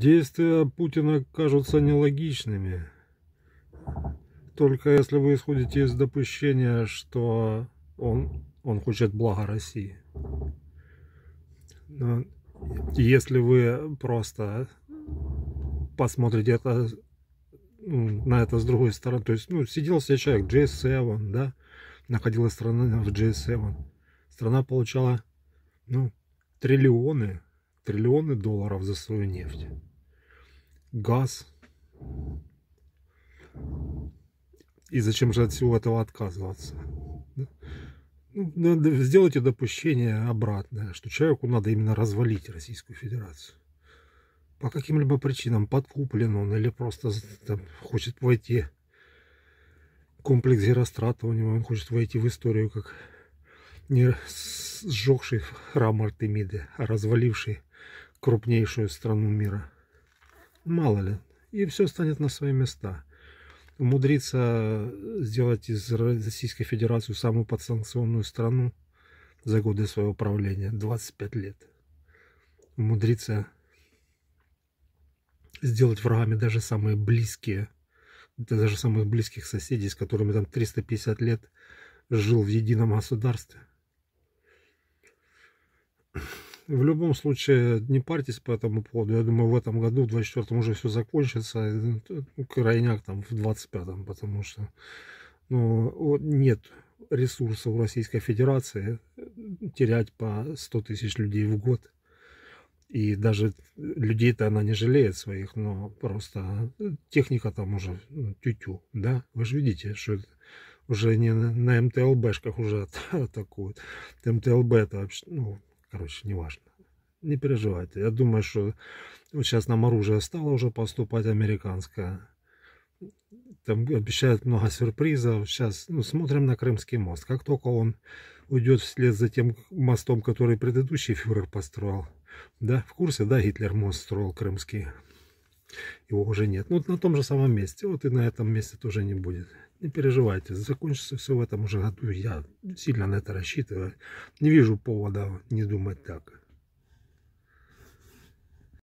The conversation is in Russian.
Действия Путина кажутся нелогичными. Только если вы исходите из допущения, что он, он хочет блага России. Но если вы просто посмотрите это, ну, на это с другой стороны, то есть ну, сидел себе человек J7, да, находилась страна в J7, страна получала ну, триллионы, триллионы долларов за свою нефть газ. И зачем же от всего этого отказываться? Ну, сделайте допущение обратное, что человеку надо именно развалить Российскую Федерацию. По каким-либо причинам подкуплен он или просто там, хочет войти в комплекс Герострата у него, он хочет войти в историю как не сжегший храм Артемиды, а разваливший крупнейшую страну мира мало ли, и все станет на свои места. Умудриться сделать из Российской Федерации самую подсанкционную страну за годы своего правления, 25 лет. Умудриться сделать врагами даже самые близкие, даже самых близких соседей, с которыми там 350 лет жил в едином государстве в любом случае не парьтесь по этому поводу. Я думаю, в этом году, в 24-м уже все закончится. Э, крайняк там в 25-м, потому что ну, нет ресурсов Российской Федерации э, терять по 100 тысяч людей в год. И даже людей-то она не жалеет своих, но просто э, техника там уже ну, тю-тю, да? Вы же видите, что это уже не на МТЛБшках уже атакуют. МТЛБ это вообще, ну, Короче, неважно. Не переживайте. Я думаю, что вот сейчас нам оружие стало уже поступать американское. Там обещают много сюрпризов. Сейчас ну, смотрим на Крымский мост. Как только он уйдет вслед за тем мостом, который предыдущий фюрер построил. Да, в курсе, да, Гитлер мост строил крымский. Его уже нет. Ну, на том же самом месте. Вот и на этом месте тоже не будет не переживайте, закончится все в этом же году. Я сильно на это рассчитываю. Не вижу повода не думать так.